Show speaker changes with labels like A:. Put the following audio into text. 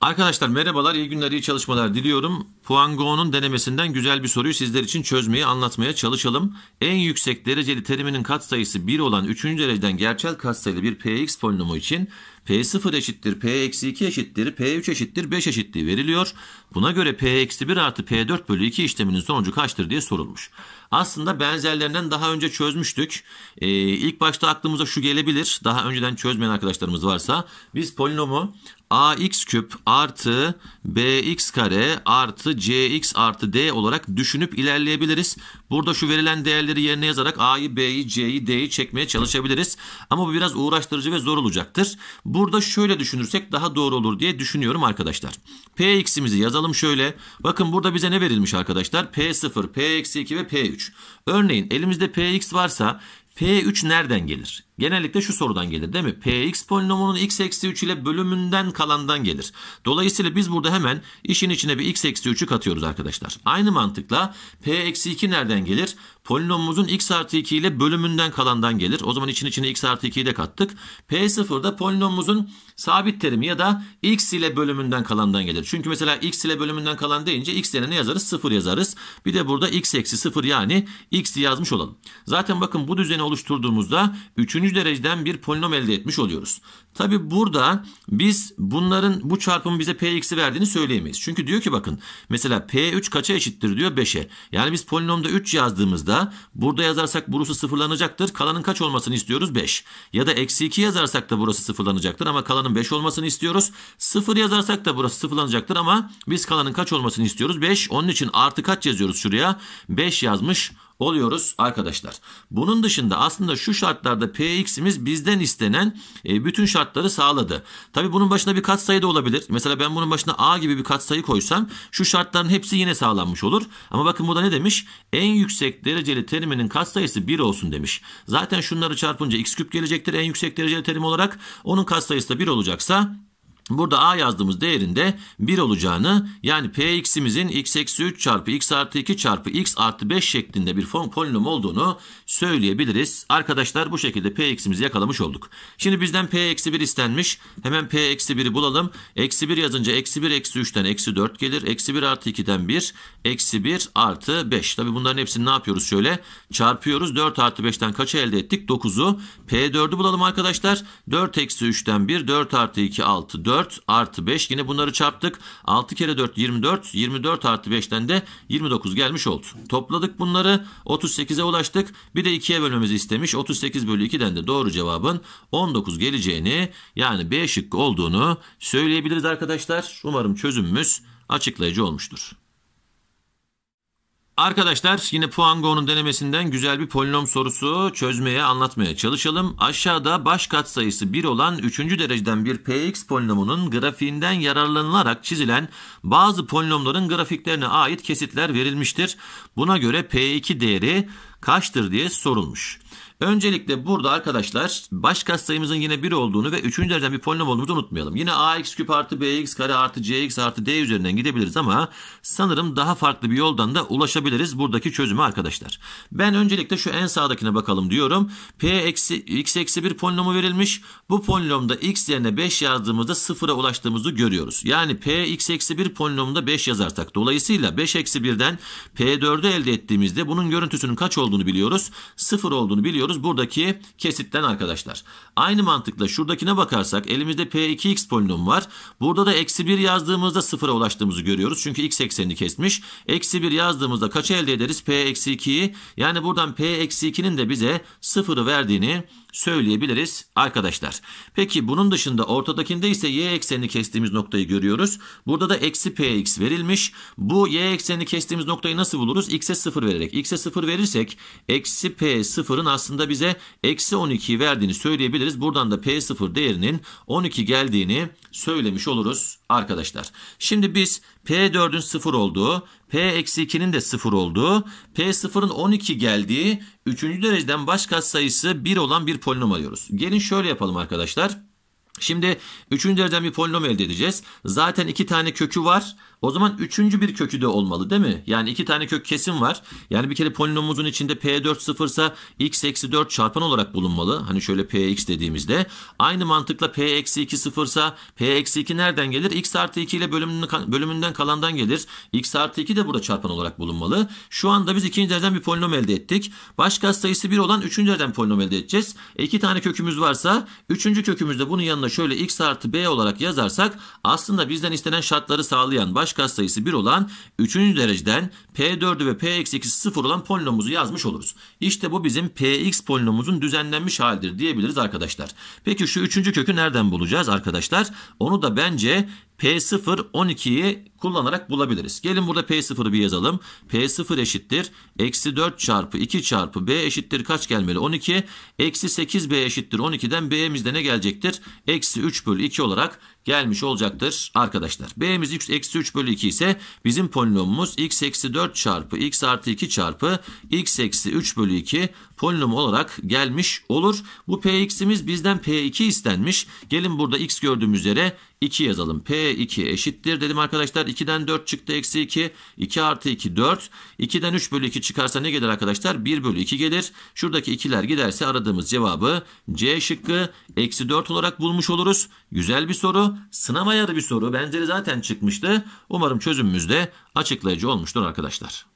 A: Arkadaşlar merhabalar, iyi günler, iyi çalışmalar diliyorum. Puango'nun denemesinden güzel bir soruyu sizler için çözmeyi anlatmaya çalışalım. En yüksek dereceli teriminin katsayısı 1 olan 3. dereceden gerçel katsayılı bir px polinomu için p0 eşittir p-2 eşittir p3 eşittir 5 eşittir veriliyor. Buna göre P-1 artı P4 bölü 2 işleminin sonucu kaçtır diye sorulmuş. Aslında benzerlerinden daha önce çözmüştük. Ee, ilk başta aklımıza şu gelebilir. Daha önceden çözmeyen arkadaşlarımız varsa. Biz polinomu ax küp artı bx kare artı cx artı d olarak düşünüp ilerleyebiliriz. Burada şu verilen değerleri yerine yazarak a'yı, b'yi, c'yi, d'yi çekmeye çalışabiliriz. Ama bu biraz uğraştırıcı ve zor olacaktır. Burada şöyle düşünürsek daha doğru olur diye düşünüyorum arkadaşlar. px'imizi yazalım Bakalım şöyle. Bakın burada bize ne verilmiş arkadaşlar? P0, P-2 ve P3. Örneğin elimizde Px varsa P3 nereden gelir? Genellikle şu sorudan gelir değil mi? Px polinomunun x eksi 3 ile bölümünden kalandan gelir. Dolayısıyla biz burada hemen işin içine bir x eksi 3'ü katıyoruz arkadaşlar. Aynı mantıkla p eksi 2 nereden gelir? Polinomumuzun x artı 2 ile bölümünden kalandan gelir. O zaman için içine x artı 2'yi de kattık. P0 da polinomumuzun sabit terimi ya da x ile bölümünden kalandan gelir. Çünkü mesela x ile bölümünden kalan deyince x yerine ne yazarız? 0 yazarız. Bir de burada x eksi 0 yani x'i yazmış olalım. Zaten bakın bu düzeni oluşturduğumuzda 3 üçüncü dereceden bir polinom elde etmiş oluyoruz. Tabi burada biz bunların bu çarpımı bize px'i verdiğini söyleyemeyiz. Çünkü diyor ki bakın mesela p3 kaça eşittir diyor 5'e. Yani biz polinomda 3 yazdığımızda burada yazarsak burası sıfırlanacaktır. Kalanın kaç olmasını istiyoruz 5. Ya da eksi 2 yazarsak da burası sıfırlanacaktır ama kalanın 5 olmasını istiyoruz. 0 yazarsak da burası sıfırlanacaktır ama biz kalanın kaç olmasını istiyoruz 5. Onun için artı kaç yazıyoruz şuraya? 5 yazmış oluyoruz arkadaşlar. Bunun dışında aslında şu şartlarda px'imiz bizden istenen e, bütün şartları sağladı. Tabi bunun başına bir katsayı da olabilir. Mesela ben bunun başına a gibi bir katsayı koysam şu şartların hepsi yine sağlanmış olur. Ama bakın bu da ne demiş? En yüksek dereceli teriminin katsayısı 1 olsun demiş. Zaten şunları çarpınca x küp gelecektir en yüksek dereceli terim olarak. Onun katsayısı da 1 olacaksa Burada a yazdığımız değerin de 1 olacağını yani px'imizin x eksi 3 çarpı x artı 2 çarpı x artı 5 şeklinde bir polinom olduğunu söyleyebiliriz. Arkadaşlar bu şekilde px'imizi yakalamış olduk. Şimdi bizden p eksi 1 istenmiş. Hemen p eksi 1'i bulalım. Eksi 1 yazınca eksi 1 eksi 3'ten eksi 4 gelir. Eksi 1 artı 2'den 1. Eksi 1 artı 5. Tabi bunların hepsini ne yapıyoruz şöyle? Çarpıyoruz. 4 artı 5'ten kaçı elde ettik? 9'u. p4'ü bulalım arkadaşlar. 4 eksi 3'ten 1. 4 artı 2 6 4. 4 artı 5. Yine bunları çarptık. 6 kere 4 24. 24 artı 5'ten de 29 gelmiş oldu. Topladık bunları. 38'e ulaştık. Bir de 2'ye bölmemizi istemiş. 38 bölü 2'den de doğru cevabın 19 geleceğini yani B şıkkı olduğunu söyleyebiliriz arkadaşlar. Umarım çözümümüz açıklayıcı olmuştur. Arkadaşlar yine Puango'nun denemesinden güzel bir polinom sorusu çözmeye anlatmaya çalışalım. Aşağıda baş katsayısı 1 olan 3. dereceden bir px polinomunun grafiğinden yararlanılarak çizilen bazı polinomların grafiklerine ait kesitler verilmiştir. Buna göre p2 değeri kaçtır diye sorulmuş. Öncelikle burada arkadaşlar baş katsayımızın yine 1 olduğunu ve 3. dereceden bir polinom olduğumuzu unutmayalım. Yine ax küp artı bx kare artı cx artı d üzerinden gidebiliriz ama sanırım daha farklı bir yoldan da ulaşabiliriz buradaki çözüme arkadaşlar. Ben öncelikle şu en sağdakine bakalım diyorum. p eksi x eksi 1 polinomu verilmiş. Bu polinomda x yerine 5 yazdığımızda sıfıra ulaştığımızı görüyoruz. Yani p x eksi 1 polinomunda 5 yazarsak dolayısıyla 5 eksi 1'den p4'ü elde ettiğimizde bunun görüntüsünün kaç olduğunu olduğunu biliyoruz. 0 olduğunu biliyoruz buradaki kesitten arkadaşlar. Aynı mantıkla şuradakine bakarsak elimizde P2x polinom var. Burada da eksi 1 yazdığımızda 0'a ulaştığımızı görüyoruz. Çünkü x eksenini kesmiş. Eksi 1 yazdığımızda kaç elde ederiz? P eksi 2'yi. Yani buradan P eksi 2'nin de bize 0'ı verdiğini söyleyebiliriz arkadaşlar. Peki bunun dışında ortadakinde ise y eksenini kestiğimiz noktayı görüyoruz. Burada da eksi px verilmiş. Bu y eksenini kestiğimiz noktayı nasıl buluruz? x'e 0 vererek. x'e 0 verirsek eksi p 0'ın aslında bize eksi 12 verdiğini söyleyebiliriz. Buradan da p 0 değerinin 12 geldiğini söylemiş oluruz arkadaşlar. Şimdi biz P4'ün 0 olduğu, P-2'nin de 0 olduğu, P0'ın 12 geldiği 3. dereceden baş katsayısı 1 olan bir polinom alıyoruz. Gelin şöyle yapalım arkadaşlar. Şimdi üçüncü dereceden bir polinom elde edeceğiz. Zaten iki tane kökü var. O zaman üçüncü bir kökü de olmalı değil mi? Yani iki tane kök kesim var. Yani bir kere polinomumuzun içinde P4 sıfırsa x eksi 4 çarpan olarak bulunmalı. Hani şöyle Px dediğimizde. Aynı mantıkla P eksi 2 sıfırsa P eksi 2 nereden gelir? x artı 2 ile bölümünden kalandan gelir. x artı 2 de burada çarpan olarak bulunmalı. Şu anda biz ikinci dereceden bir polinom elde ettik. Başka sayısı 1 olan üçüncü dereceden polinom elde edeceğiz. E, iki tane kökümüz varsa üçüncü kökümüz de bunun yanına da şöyle x artı b olarak yazarsak aslında bizden istenen şartları sağlayan başka sayısı 1 olan 3. dereceden p4'ü ve p-2'si 0 olan polinomumuzu yazmış oluruz. İşte bu bizim px polinomumuzun düzenlenmiş halidir diyebiliriz arkadaşlar. Peki şu 3. kökü nereden bulacağız arkadaşlar? Onu da bence P0 12'yi kullanarak bulabiliriz. Gelin burada P0'ı bir yazalım. P0 eşittir. Eksi 4 çarpı 2 çarpı B eşittir. Kaç gelmeli? 12. Eksi 8 B eşittir. 12'den B'miz de ne gelecektir? Eksi 3 bölü 2 olarak gelmiş olacaktır arkadaşlar. B'miz x eksi 3 bölü 2 ise bizim polinomumuz x eksi 4 çarpı x artı 2 çarpı x eksi 3 bölü 2 polinom olarak gelmiş olur. Bu px'imiz bizden p2 istenmiş. Gelin burada x gördüğümüz yere 2 yazalım. P2 eşittir dedim arkadaşlar. 2'den 4 çıktı eksi 2. 2 artı 2 4. 2'den 3 bölü 2 çıkarsa ne gelir arkadaşlar? 1 bölü 2 gelir. Şuradaki 2'ler giderse aradığımız cevabı C şıkkı eksi 4 olarak bulmuş oluruz. Güzel bir soru soru. Sınav ayarı bir soru. Benzeri zaten çıkmıştı. Umarım çözümümüz de açıklayıcı olmuştur arkadaşlar.